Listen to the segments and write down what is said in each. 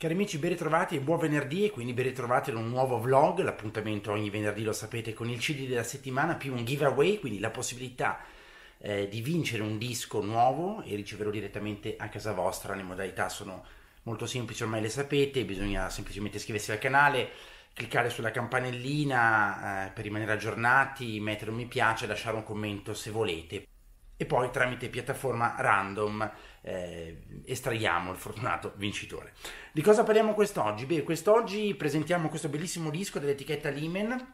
Cari amici, ben ritrovati e buon venerdì e quindi ben ritrovati in un nuovo vlog, l'appuntamento ogni venerdì lo sapete con il CD della settimana più un giveaway, quindi la possibilità eh, di vincere un disco nuovo e riceverlo direttamente a casa vostra, le modalità sono molto semplici, ormai le sapete, bisogna semplicemente iscriversi al canale, cliccare sulla campanellina eh, per rimanere aggiornati, mettere un mi piace, lasciare un commento se volete e poi tramite piattaforma random eh, estraiamo il fortunato vincitore. Di cosa parliamo quest'oggi? Beh, quest'oggi presentiamo questo bellissimo disco dell'etichetta Limen.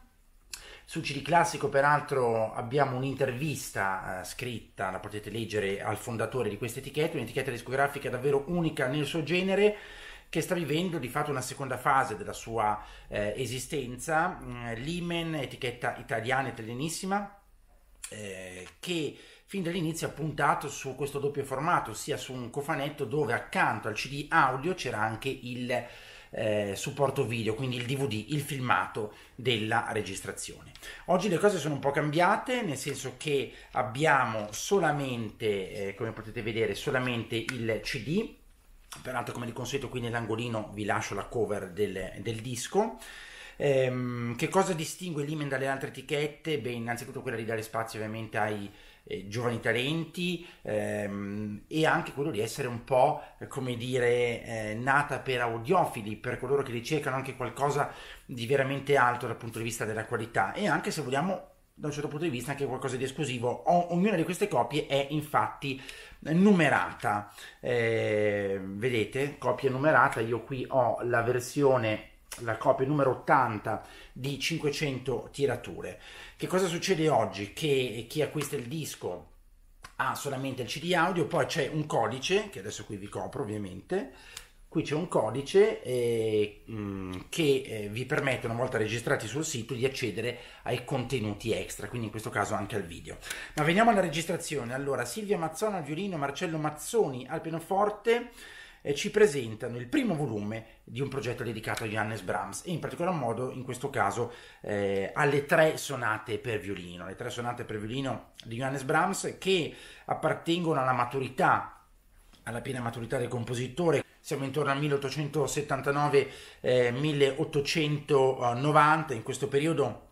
Su CD Classico, peraltro, abbiamo un'intervista eh, scritta, la potete leggere, al fondatore di questa etichetta, un'etichetta discografica davvero unica nel suo genere che sta vivendo di fatto una seconda fase della sua eh, esistenza. Mm, Limen, etichetta italiana, italianissima, eh, che fin dall'inizio ha puntato su questo doppio formato, ossia su un cofanetto dove accanto al CD audio c'era anche il eh, supporto video, quindi il DVD, il filmato della registrazione. Oggi le cose sono un po' cambiate, nel senso che abbiamo solamente, eh, come potete vedere, solamente il CD, peraltro come di consueto qui nell'angolino vi lascio la cover del, del disco, Ehm, che cosa distingue l'Imen dalle altre etichette? Beh, innanzitutto quella di dare spazio ovviamente ai eh, giovani talenti ehm, e anche quello di essere un po' come dire eh, nata per audiofili, per coloro che ricercano anche qualcosa di veramente alto dal punto di vista della qualità e anche se vogliamo da un certo punto di vista anche qualcosa di esclusivo. O- ognuna di queste copie è infatti numerata. Eh, vedete, copia numerata, io qui ho la versione la copia numero 80 di 500 tirature. Che cosa succede oggi? Che chi acquista il disco ha solamente il CD audio, poi c'è un codice, che adesso qui vi copro ovviamente, qui c'è un codice eh, mm, che eh, vi permette, una volta registrati sul sito, di accedere ai contenuti extra, quindi in questo caso anche al video. Ma veniamo alla registrazione. Allora, Silvia Mazzona al violino, Marcello Mazzoni al pianoforte ci presentano il primo volume di un progetto dedicato a Johannes Brahms e in particolar modo in questo caso eh, alle tre sonate per violino, le tre sonate per violino di Johannes Brahms che appartengono alla maturità, alla piena maturità del compositore siamo intorno al 1879-1890, eh, in questo periodo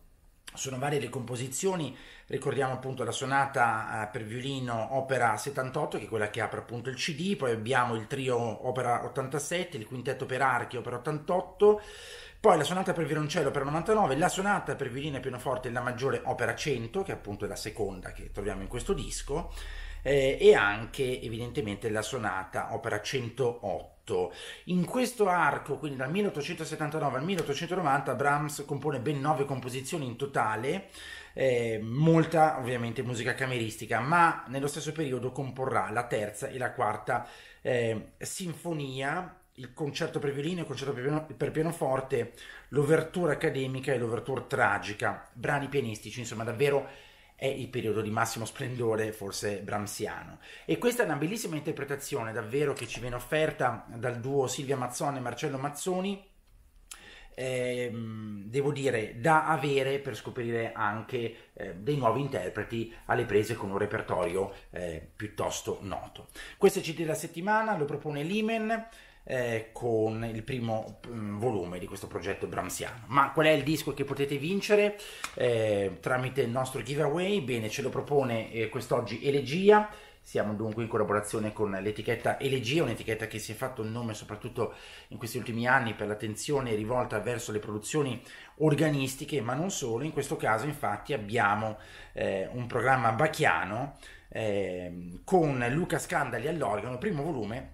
sono varie le composizioni, ricordiamo appunto la sonata eh, per violino opera 78 che è quella che apre appunto il CD, poi abbiamo il trio opera 87, il quintetto per archi opera 88, poi la sonata per violoncello opera 99, la sonata per violino e pianoforte la maggiore opera 100 che appunto è la seconda che troviamo in questo disco eh, e anche evidentemente la sonata opera 108. In questo arco, quindi dal 1879 al 1890, Brahms compone ben nove composizioni in totale, eh, molta ovviamente musica cameristica, ma nello stesso periodo comporrà la terza e la quarta eh, sinfonia il concerto per violino, il concerto per, piano, per pianoforte, l'ouverture accademica e l'ouverture tragica, brani pianistici, insomma davvero è il periodo di massimo splendore, forse bramsiano. E questa è una bellissima interpretazione, davvero, che ci viene offerta dal duo Silvia Mazzone e Marcello Mazzoni. Eh, devo dire, da avere per scoprire anche eh, dei nuovi interpreti alle prese con un repertorio eh, piuttosto noto. Questo è il CD della settimana, lo propone Limen eh, con il primo mm, volume di questo progetto Bramsiano. Ma qual è il disco che potete vincere eh, tramite il nostro giveaway? Bene, ce lo propone eh, quest'oggi Elegia. Siamo dunque in collaborazione con l'etichetta Elegia, un'etichetta che si è fatto un nome soprattutto in questi ultimi anni per l'attenzione rivolta verso le produzioni organistiche, ma non solo. In questo caso, infatti, abbiamo eh, un programma bachiano eh, con Luca Scandali all'organo, primo volume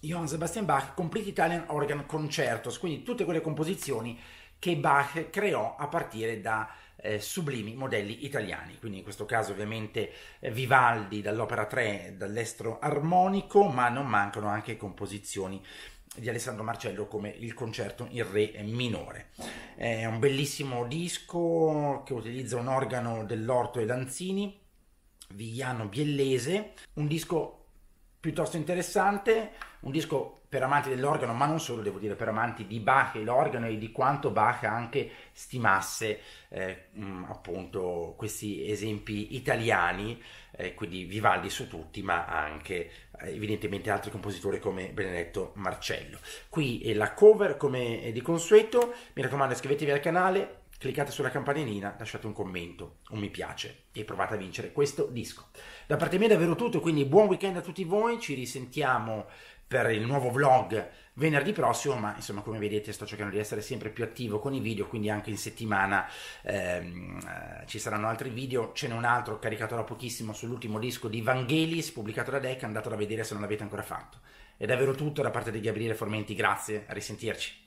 Johann Sebastian Bach Complete Italian Organ Concertos, quindi tutte quelle composizioni che Bach creò a partire da eh, sublimi modelli italiani, quindi in questo caso ovviamente eh, Vivaldi dall'opera 3 dall'estro armonico, ma non mancano anche composizioni di Alessandro Marcello come il concerto in re minore. È un bellissimo disco che utilizza un organo dell'Orto e Lanzini, Vigliano Biellese, un disco piuttosto interessante, un disco per amanti dell'organo, ma non solo, devo dire, per amanti di Bach e l'organo e di quanto Bach anche stimasse eh, mm, appunto questi esempi italiani, eh, quindi Vivaldi su tutti, ma anche eh, evidentemente altri compositori come Benedetto Marcello. Qui è eh, la cover come eh, di consueto, mi raccomando iscrivetevi al canale, cliccate sulla campanellina, lasciate un commento, un mi piace e provate a vincere questo disco. Da parte mia è davvero tutto, quindi buon weekend a tutti voi, ci risentiamo per il nuovo vlog venerdì prossimo, ma insomma come vedete sto cercando di essere sempre più attivo con i video, quindi anche in settimana ehm, eh, ci saranno altri video, ce n'è un altro caricato da pochissimo sull'ultimo disco di Vangelis pubblicato da Deck, andatelo a vedere se non l'avete ancora fatto. È davvero tutto da parte di Gabriele Formenti, grazie, a risentirci.